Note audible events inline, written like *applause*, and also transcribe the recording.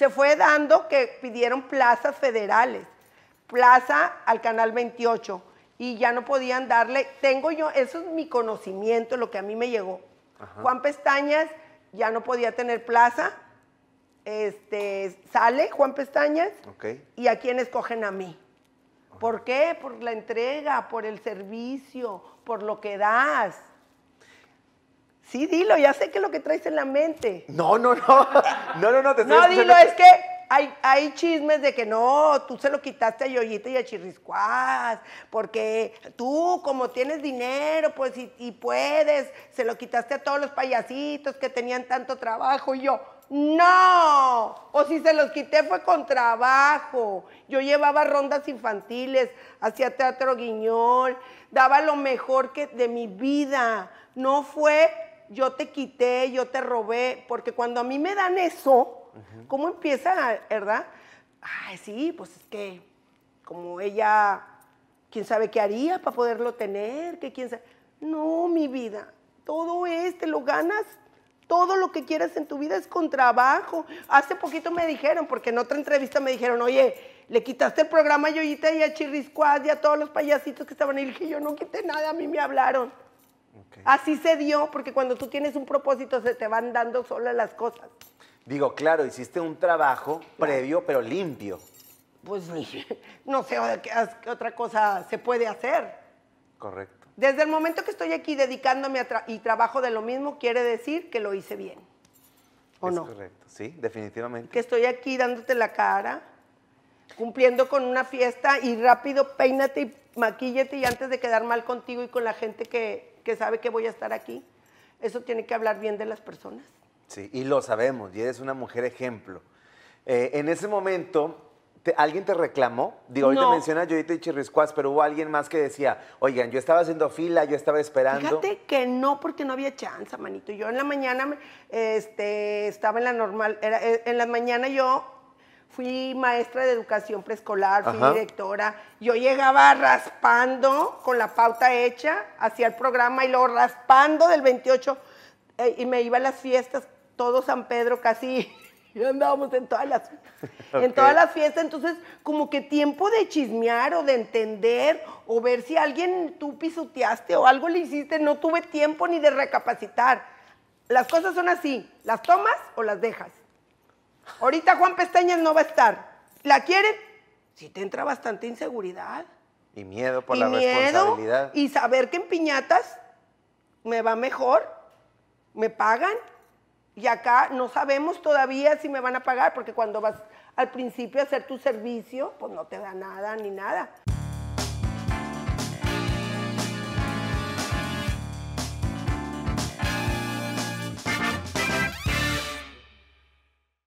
se fue dando que pidieron plazas federales, plaza al Canal 28, y ya no podían darle, tengo yo, eso es mi conocimiento, lo que a mí me llegó. Juan Pestañas ya no podía tener plaza, este, sale Juan Pestañas y a quién escogen a mí. ¿Por qué? Por la entrega, por el servicio, por lo que das. Sí, dilo, ya sé que es lo que traes en la mente. No, no, no. No, no, no, te No, dilo, es que hay, hay, chismes de que no, tú se lo quitaste a Yoyita y a Chirriscuas, porque tú, como tienes dinero, pues y, puedes, se lo quitaste a todos los payasitos que tenían tanto trabajo. Y yo, no, o si se los quité fue con trabajo. Yo llevaba rondas infantiles, hacía teatro guiñol, daba lo mejor que de mi vida. No fue yo te quité, yo te robé, porque cuando a mí me dan eso, ¿cómo empieza, verdad? Ay, sí, pues es que como ella, quién sabe qué haría para poderlo tener, que quién sabe. No, mi vida, todo es, lo ganas todo lo que quieras en tu vida es con trabajo. Hace poquito me dijeron, porque en otra entrevista me dijeron, oye, le quitaste el programa a Yoyita y a Chirriscuad y a todos los payasitos que estaban ahí. Y dije, yo no quité nada, a mí me hablaron. Así se dio, porque cuando tú tienes un propósito se te van dando solas las cosas. Digo, claro, hiciste un trabajo previo, pero limpio. Pues *laughs* no sé qué otra cosa se puede hacer. Correcto. Desde el momento que estoy aquí dedicándome y trabajo de lo mismo, quiere decir que lo hice bien. ¿O es no? Correcto, sí, definitivamente. Que estoy aquí dándote la cara, cumpliendo con una fiesta y rápido peínate y maquíllate y antes de quedar mal contigo y con la gente que, que sabe que voy a estar aquí. Eso tiene que hablar bien de las personas. Sí, y lo sabemos, y eres una mujer ejemplo. Eh, en ese momento, ¿alguien te reclamó? Digo, hoy te mencionas yo y Chirriscuas, pero hubo alguien más que decía, oigan, yo estaba haciendo fila, yo estaba esperando. Fíjate que no, porque no había chance, manito. Yo en la mañana este, estaba en la normal, era, eh, en la mañana yo fui maestra de educación preescolar, fui directora. Yo llegaba raspando con la pauta hecha, hacia el programa y luego raspando del 28 eh, y me iba a las fiestas, todo San Pedro casi. *laughs* Y andábamos en todas las en todas las fiestas, entonces como que tiempo de chismear o de entender o ver si alguien tú pisoteaste o algo le hiciste, no tuve tiempo ni de recapacitar. Las cosas son así, las tomas o las dejas. Ahorita Juan Pestañas no va a estar. ¿La quiere Si te entra bastante inseguridad. Y miedo por la responsabilidad. Y saber que en piñatas me va mejor, me pagan. Y acá no sabemos todavía si me van a pagar, porque cuando vas al principio a hacer tu servicio, pues no te da nada ni nada.